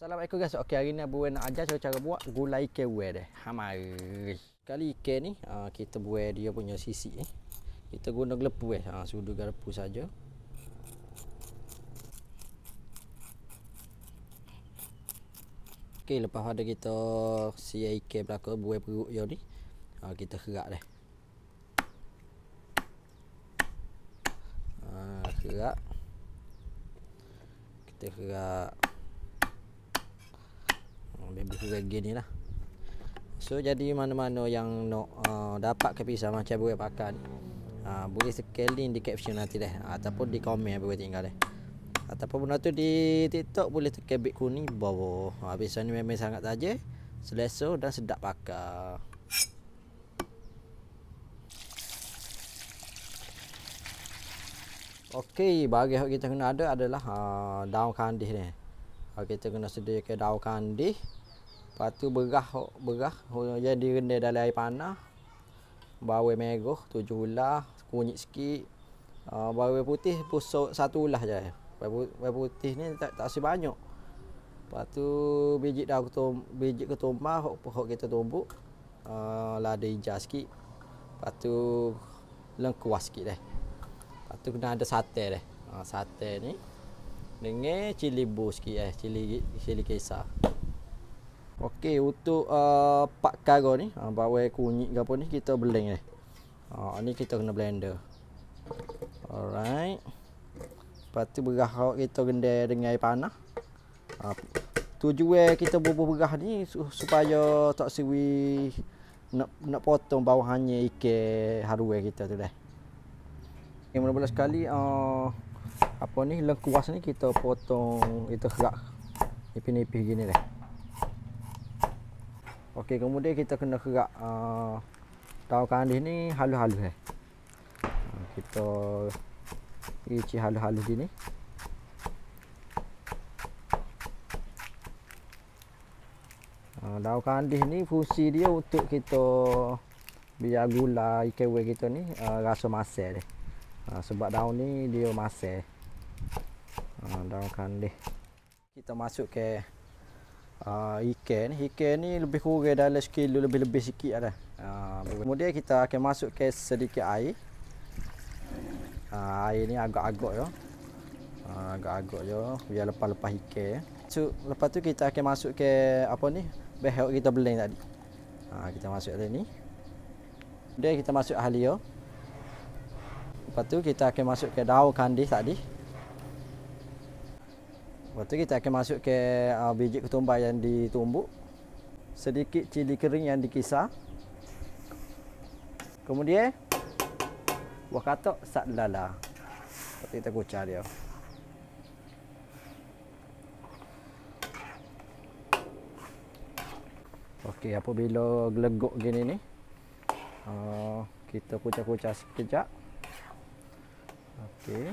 Assalamualaikum guys. Okey hari ni buat nak ajar cara-cara buat gulai ikan deh. Ha Kali ikan ni ha, kita buat dia punya sisi ni. Kita guna gelepu eh. Ha sudu garpu saja. Okey lepas ada kita si ikan belaka buat perut dia ni. Ha kita kerak deh. Ha kerak. Kita kerak. Bebek regen ni lah So jadi mana-mana yang nak uh, dapat ke pisang macam buat pakai. uh, Boleh scaling di caption nanti deh Ataupun di komen yang tinggal deh Ataupun benda tu di tiktok boleh tekan bit kuning bawah ha, Habis ni memang sangat saja Selesa dan sedap pakai. Okey, bagi yang kita kena ada adalah uh, daun kandih ni. Ha, kita kena sediakan daun kandih. Lepas tu berah berah jadi rendah dalam air panas. Bawai merah tujuh ulah, kunyit sikit. Uh, ah, bawai putih pusuk satu ulah je. Bawai putih ni tak tak si banyak. Lepas tu biji dah aku tum, biji ketumbah hok hok kita tumbuk. Uh, lada hijau sikit. Lepas tu lengkuas sikit deh. Lepas tu kena ada sate deh. Uh, sate ni dengan cili bus sikit eh, cili cili kisar. Okey untuk uh, pak kargo ni, ha, bawai kunyit ke apa ni kita blend eh. Ha, ni kita kena blender. Alright. Pati tu berah kita gendai dengan air panah. Uh, ha, tujuan kita bubuh berah ni supaya tak siwi nak nak potong bawah hanya ikan haruwe kita tu dah. Ini okay, mula-mula sekali uh, apa ni lengkuas ni kita potong itu gerak. Ini ipin gini dah. Okey, kemudian kita kena kerak uh, tahu kandis ni halus-halus eh. Uh, kita ici halus-halus sini. Daun uh, kandis ni fungsi dia untuk kita biar gula ikan kita ni uh, rasa masak Uh, sebab daun ni dia masak. Uh, daun kandis. Kita masuk ke uh, ikan ni ikan ni lebih kurang dalam sekilo lebih-lebih sikit lah uh, kemudian kita akan ke sedikit air uh, air ni agak-agak je agak-agak je biar lepas-lepas ikan so, lepas tu kita akan ke apa ni behok kita blend tadi uh, kita masuk ke ni kemudian kita masuk halia lepas tu kita akan masukkan daun kandis tadi Lepas tu kita akan masuk ke uh, biji ketumbar yang ditumbuk. Sedikit cili kering yang dikisar. Kemudian buah katok sat lala. Lepas kita kucar dia. Okey, apabila gelegok gini ni. Uh, kita kucar-kucar sekejap. Okey.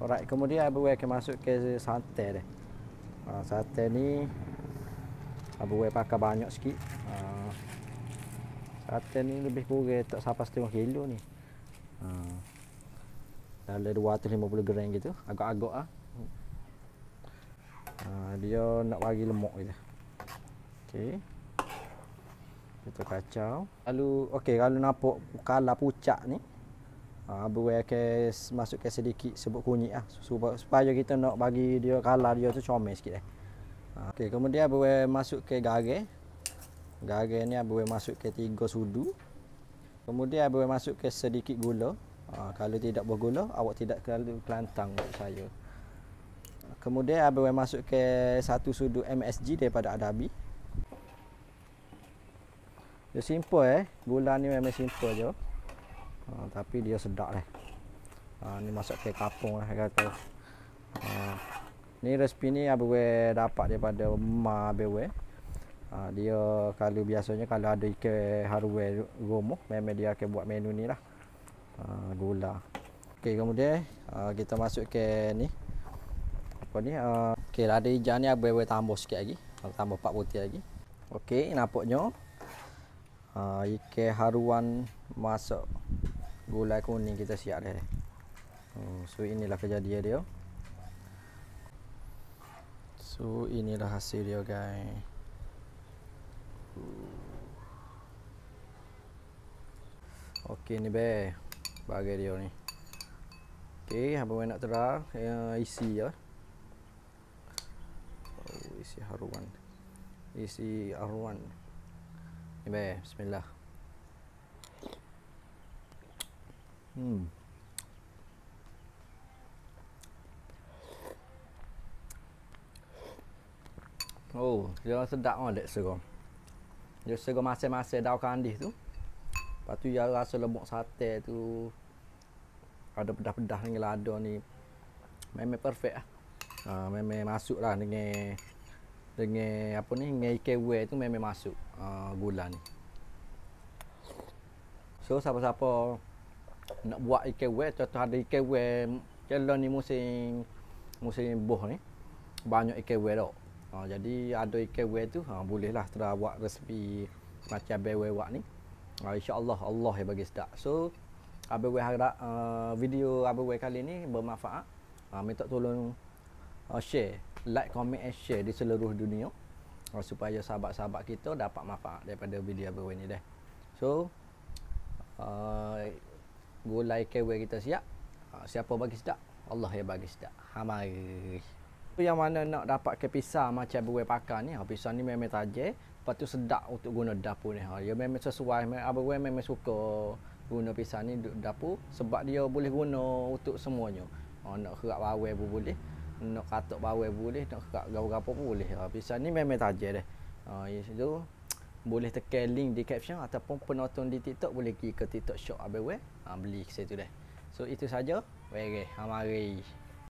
Alright, kemudian abu akan masuk ke sate deh. Uh, ah, sate ni abu pakai banyak sikit. Uh, ah, sate ni lebih kurang tak sampai setengah kilo ni. Uh, dalam 250 gram gitu, agak-agak ah. Uh, dia nak bagi lemak gitu. Okey. Kita kacau. Lalu okey, kalau nampak kala pucat ni, Ha, buat ke masukkan sedikit sebut kunyit ah supaya, supaya kita nak bagi dia kalah dia tu comel sikit eh. Ha, okay, kemudian buat masuk ke gage, gage ni buat masuk ke tiga sudu. Kemudian buat masuk ke sedikit gula. Ha, kalau tidak bergula awak tidak kalau kelantang untuk saya. Kemudian buat masuk ke satu sudu MSG daripada Adabi. Dia simple eh. Gula ni memang simple je ha, tapi dia sedap leh. ha, ni ah, masak ke kapung lah kata ha, ni resipi ni abu dapat daripada ma abu ha, dia kalau biasanya kalau ada ke haruwe gomo memang dia ke buat menu ni lah ha, gula Okey kemudian ha, kita masuk ke ni apa ni uh, okay, ada hijau ni abu tambah sikit lagi tambah 4 butir lagi Okey nampaknya uh, ah, ikan haruan masuk gula kuning kita siap dah oh, hmm, so inilah kejadian dia so inilah hasil dia guys ok ni be bagai dia ni ok apa yang nak terang uh, isi ya oh, isi haruan isi haruan Baik, bismillah. Hmm. Oh, dia rasa sedap ah dek sego. Dia sego masih-masih daun kandi tu. Lepas tu dia rasa lemak sate tu. Ada pedah-pedah dengan lada ni. Memang perfect lah. ah. Ha, memang masuklah dengan dengan apa ni dengan ikewe tu memang masuk uh, gula ni so siapa-siapa nak buat ikewe contoh ada ikewe kalau ni musim musim boh ni banyak ikewe dok uh, jadi ada ikewe tu ha, uh, boleh lah terus buat resipi macam bewe wak ni uh, insyaallah Allah yang bagi sedap so abe we harap uh, video abe we kali ni bermanfaat uh, minta tolong uh, share like, komen and share di seluruh dunia uh, supaya sahabat-sahabat kita dapat manfaat daripada video apa ini deh. So uh, go like away kita siap. Uh, siapa bagi sedap? Allah yang bagi sedap. Ha mari. yang mana nak dapat ke pisang macam buai pakar ni? Ha pisang ni memang tajam, lepas tu sedap untuk guna dapur ni. Ha dia memang sesuai memang abang memang suka guna pisang ni dapur sebab dia boleh guna untuk semuanya. Ha nak kerap bawang boleh nak katuk bawah boleh nak kat gapo-gapo boleh ha ah, pisan ni memang tajam deh. ha tu boleh tekan link di caption ataupun penonton di TikTok boleh pergi ke TikTok shop abang ha, ah, beli ke situ dah so itu saja wei ha ah, mari